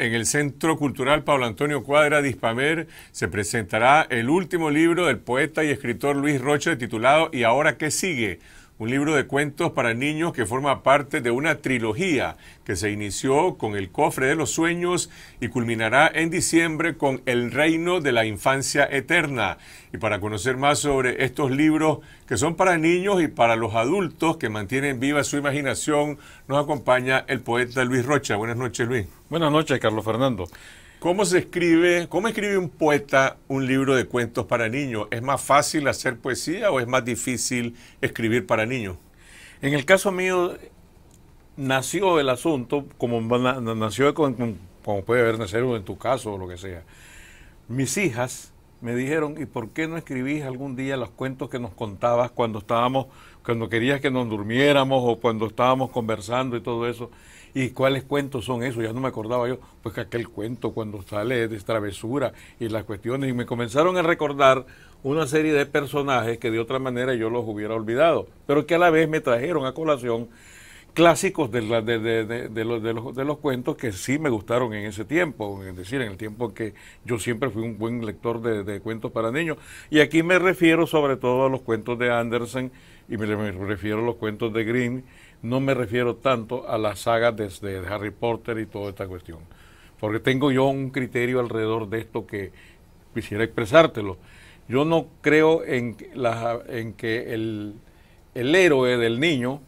En el Centro Cultural Pablo Antonio Cuadra de Dispamer se presentará el último libro del poeta y escritor Luis Roche titulado ¿Y ahora qué sigue? un libro de cuentos para niños que forma parte de una trilogía que se inició con El cofre de los sueños y culminará en diciembre con El reino de la infancia eterna. Y para conocer más sobre estos libros que son para niños y para los adultos que mantienen viva su imaginación, nos acompaña el poeta Luis Rocha. Buenas noches, Luis. Buenas noches, Carlos Fernando. ¿Cómo se escribe, cómo escribe un poeta un libro de cuentos para niños? ¿Es más fácil hacer poesía o es más difícil escribir para niños? En el caso mío, nació el asunto, como nació como puede haber nacido en tu caso o lo que sea. Mis hijas me dijeron, ¿y por qué no escribís algún día los cuentos que nos contabas cuando estábamos, cuando querías que nos durmiéramos o cuando estábamos conversando y todo eso? ¿Y cuáles cuentos son esos? Ya no me acordaba yo, pues que aquel cuento cuando sale de travesura y las cuestiones. Y me comenzaron a recordar una serie de personajes que de otra manera yo los hubiera olvidado, pero que a la vez me trajeron a colación clásicos de, de, los, cuentos que sí me gustaron en ese tiempo, es decir, en el tiempo que yo siempre fui un buen lector de, cuentos para niños. Y aquí me refiero sobre todo a los cuentos de Andersen y me, refiero a los cuentos de Grimm no me refiero tanto a las sagas desde de Harry Potter y toda esta cuestión, porque tengo yo un criterio alrededor de esto que quisiera expresártelo. Yo no creo en, en que el, héroe del niño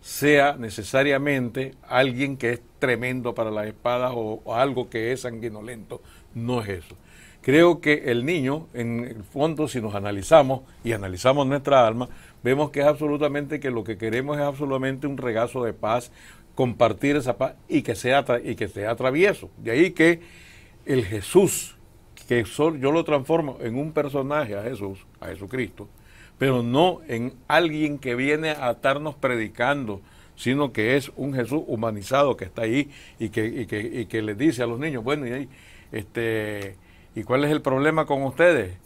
sea necesariamente alguien que es tremendo para las espadas o algo que es sanguinolento. No es eso. Creo que el niño, en el fondo, si nos analizamos y analizamos nuestra alma, vemos que es absolutamente que lo que queremos es absolutamente un regazo de paz, compartir esa paz y que sea, y que sea travieso. De ahí que el Jesús, que yo lo transformo en un personaje a Jesús, a Jesucristo, pero no en alguien que viene a estarnos predicando, sino que es un Jesús humanizado que está ahí y que, le dice a los niños, bueno, y ahí, este ¿Y cuál es el problema con ustedes?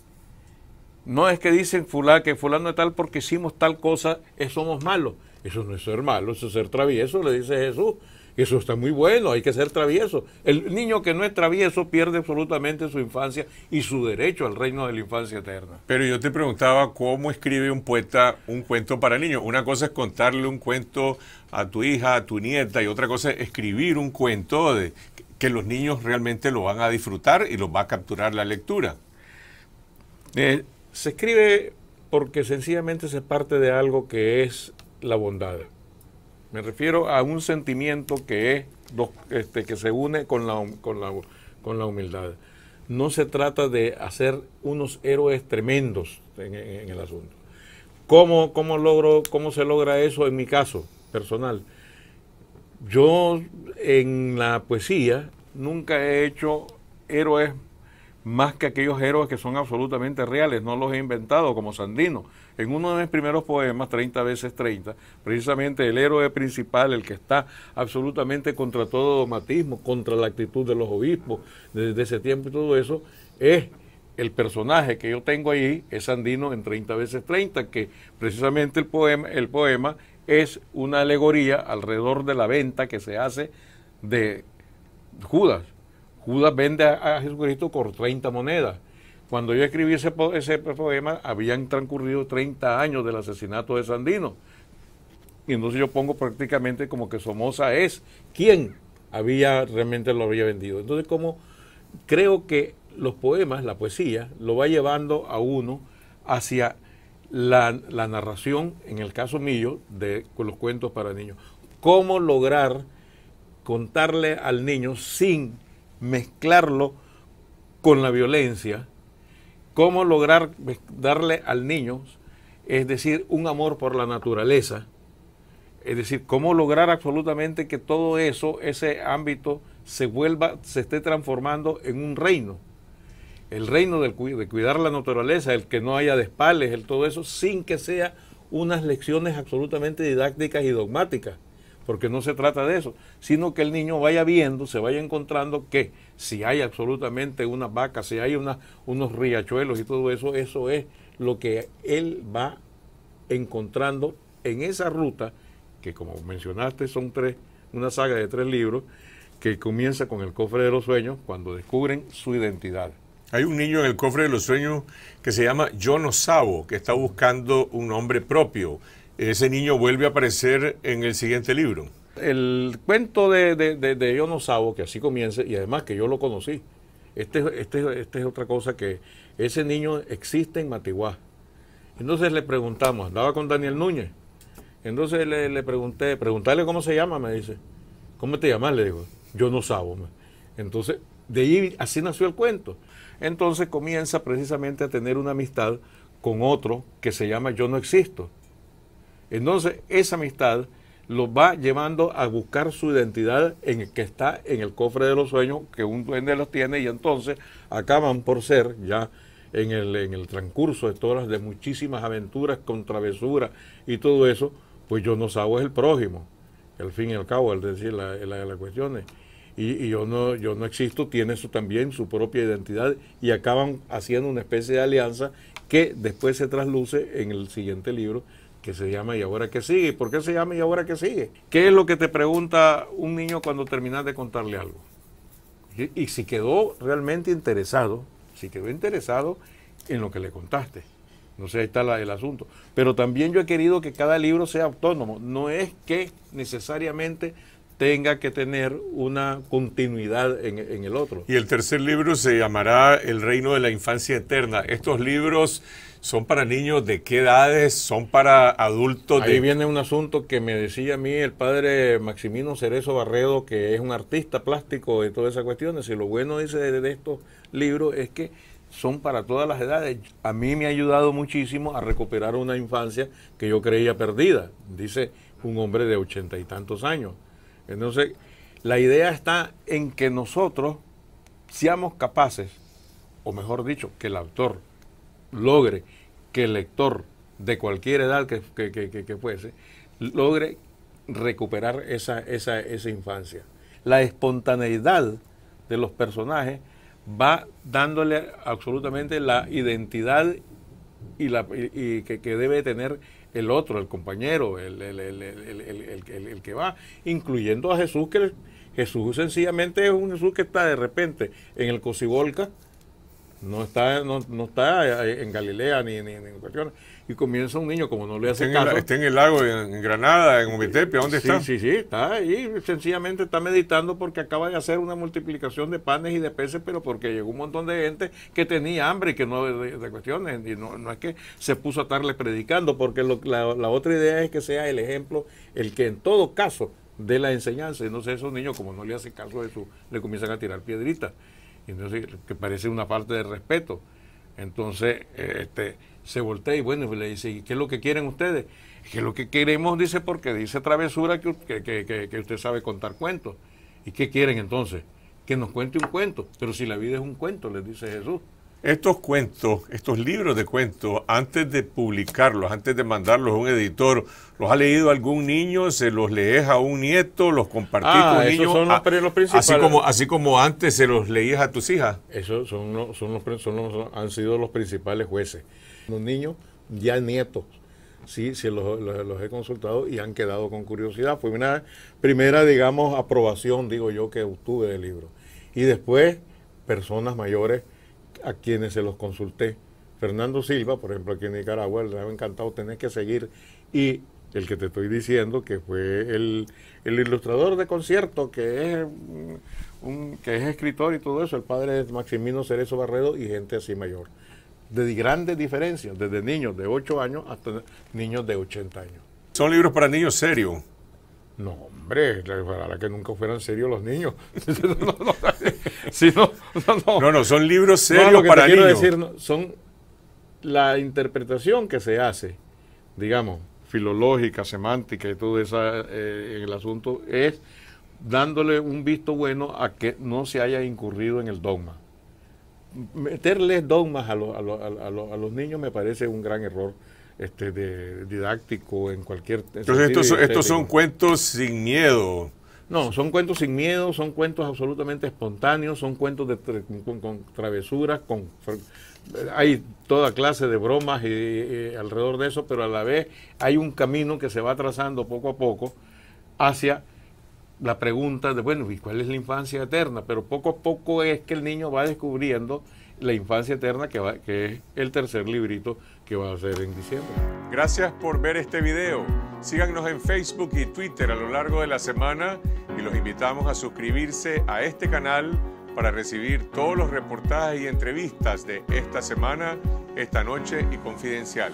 No es que dicen fulano, que fulano es tal porque hicimos tal cosa, eh, somos malos. Eso no es ser malo, eso es ser travieso, le dice Jesús. Eso está muy bueno, hay que ser travieso. El niño que no es travieso pierde absolutamente su infancia y su derecho al reino de la infancia eterna. Pero yo te preguntaba cómo escribe un poeta un cuento para niños. Una cosa es contarle un cuento a tu hija, a tu nieta, y otra cosa es escribir un cuento de, que los niños realmente lo van a disfrutar y los va a capturar la lectura. Eh, se escribe porque sencillamente se parte de algo que es la bondad. Me refiero a un sentimiento que es este, que se une con la, con la, humildad. No se trata de hacer unos héroes tremendos en, el asunto. ¿Cómo, cómo, logro, ¿Cómo se logra eso en mi caso personal? Yo en la poesía nunca he hecho héroes más que aquellos héroes que son absolutamente reales, no los he inventado como Sandino. En uno de mis primeros poemas, 30 veces 30, precisamente el héroe principal, el que está absolutamente contra todo dogmatismo, contra la actitud de los obispos desde ese tiempo y todo eso, es el personaje que yo tengo ahí, es Sandino en 30 veces 30, que precisamente el poema, el poema es una alegoría alrededor de la venta que se hace de Judas. Judas vende a, Jesucristo por 30 monedas. Cuando yo escribí ese, poema, habían transcurrido 30 años del asesinato de Sandino. Y entonces yo pongo prácticamente como que Somoza es quien había realmente lo había vendido. Entonces, como creo que los poemas, la poesía, lo va llevando a uno hacia la, narración, en el caso mío, de los cuentos para niños. ¿Cómo lograr contarle al niño sin mezclarlo con la violencia? ¿Cómo lograr darle al niño, es decir, un amor por la naturaleza? Es decir, cómo lograr absolutamente que todo eso, ese ámbito, se vuelva, se esté transformando en un reino el reino de cuidar la naturaleza, el que no haya despales, el todo eso, sin que sea unas lecciones absolutamente didácticas y dogmáticas, porque no se trata de eso, sino que el niño vaya viendo, se vaya encontrando que si hay absolutamente una vaca, si hay unos riachuelos y todo eso, eso es lo que él va encontrando en esa ruta, que como mencionaste son tres, una saga de tres libros, que comienza con el cofre de los sueños, cuando descubren su identidad. Hay un niño en el cofre de los sueños que se llama no que está buscando un nombre propio. Ese niño vuelve a aparecer en el siguiente libro. El cuento de, de, de, que así comienza, y además que yo lo conocí, este, este, este, es otra cosa que ese niño existe en Matiguá. Entonces le preguntamos, andaba con Daniel Núñez. Entonces le, pregunté, preguntarle cómo se llama, me dice. ¿Cómo te llamas? Le digo, yo no sabo. Entonces de ahí así nació el cuento. Entonces comienza precisamente a tener una amistad con otro que se llama Yo no existo. Entonces esa amistad lo va llevando a buscar su identidad en el que está en el cofre de los sueños que un duende los tiene y entonces acaban por ser ya en el, en el transcurso de todas las de muchísimas aventuras con travesuras y todo eso, pues yo no sabo es el prójimo, al fin y al cabo, al decir, la, la, la cuestión y, yo, no, yo no existo tiene su, también su propia identidad y acaban haciendo una especie de alianza que después se trasluce en el siguiente libro que se llama ¿Y ahora que sigue? ¿Por qué se llama ¿Y ahora qué sigue? ¿Qué es lo que te pregunta un niño cuando terminas de contarle algo? Y, si quedó realmente interesado, si quedó interesado en lo que le contaste. No sé, ahí está el asunto. Pero también yo he querido que cada libro sea autónomo. No es que necesariamente tenga que tener una continuidad en, el otro. Y el tercer libro se llamará El Reino de la Infancia Eterna. Estos libros son para niños de qué edades, son para adultos. Ahí viene un asunto que me decía a mí el padre Maximino Cerezo Barredo, que es un artista plástico de todas esas cuestiones. Y lo bueno dice de estos libros es que son para todas las edades. A mí me ha ayudado muchísimo a recuperar una infancia que yo creía perdida, dice un hombre de ochenta y tantos años. Entonces, la idea está en que nosotros seamos capaces, o mejor dicho, que el autor logre que el lector de cualquier edad que, fuese, logre recuperar esa, infancia. La espontaneidad de los personajes va dándole absolutamente la identidad y la, que, que, debe tener el otro, el compañero, el, el, el, el que va, incluyendo a Jesús, que Jesús sencillamente es un Jesús que está de repente en el Cosibolca no está, no, está eh, en Galilea ni, en cuestiones. Y comienza un niño, como no le hace caso. está en el lago, en Granada, en ¿a ¿dónde está? Sí, sí, está ahí. Sencillamente está meditando porque acaba de hacer una multiplicación de panes y de peces, pero porque llegó un montón de gente que tenía hambre y que no de, cuestiones. Y no, es que se puso a estarle predicando, porque la, la otra idea es que sea el ejemplo el que en todo caso de la enseñanza. Y no sé esos niños, como no le hacen caso de eso, le comienzan a tirar piedritas entonces, que parece una falta de respeto. Entonces, eh, este, se voltea y bueno, le dice, ¿y qué es lo que quieren ustedes? Que lo que queremos, dice, porque dice travesura que, que, que, que usted sabe contar cuentos. ¿Y qué quieren entonces? Que nos cuente un cuento. Pero si la vida es un cuento, le dice Jesús estos cuentos, estos libros de cuentos, antes de publicarlos, antes de mandarlos a un editor, ¿los ha leído algún niño? ¿Se los lees a un nieto? ¿Los compartís ah, con con niños? son los, ah, principales. Así como, así como antes se los leías a tus hijas. Esos son son los, son han sido los principales jueces. Los niños, ya nietos. Sí, sí, los, los he consultado y han quedado con curiosidad. Fue una primera, digamos, aprobación, digo yo, que obtuve del libro. Y después, personas mayores a quienes se los consulté. Fernando Silva, por ejemplo, aquí en Nicaragua, le ha encantado tener que seguir y el que te estoy diciendo, que fue el, el ilustrador de concierto, que es, mm, un, que es escritor y todo eso, el padre es Maximino Cerezo Barredo y gente así mayor. De grandes diferencias, desde niños de 8 años hasta niños de 80 años. Son libros para niños serios. No, hombre, para que nunca fueran serios los niños. no, no, no, no, son libros serios para niños. Quiero decir, son la interpretación que se hace, digamos, filológica, semántica y todo eso en eh, el asunto, es dándole un visto bueno a que no se haya incurrido en el dogma. Meterles dogmas a los niños me parece un gran error este, de, didáctico en cualquier... Entonces estos, son, cuentos sin miedo. No, son cuentos sin miedo, son cuentos absolutamente espontáneos, son cuentos de con, travesuras, con, hay toda clase de bromas eh, eh, alrededor de eso, pero a la vez hay un camino que se va trazando poco a poco hacia la pregunta de, bueno, ¿y cuál es la infancia eterna? Pero poco a poco es que el niño va descubriendo la Infancia Eterna, que, es el tercer librito que va a ser en diciembre. Gracias por ver este video. Síganos en Facebook y Twitter a lo largo de la semana y los invitamos a suscribirse a este canal para recibir todos los reportajes y entrevistas de esta semana, esta noche y confidencial.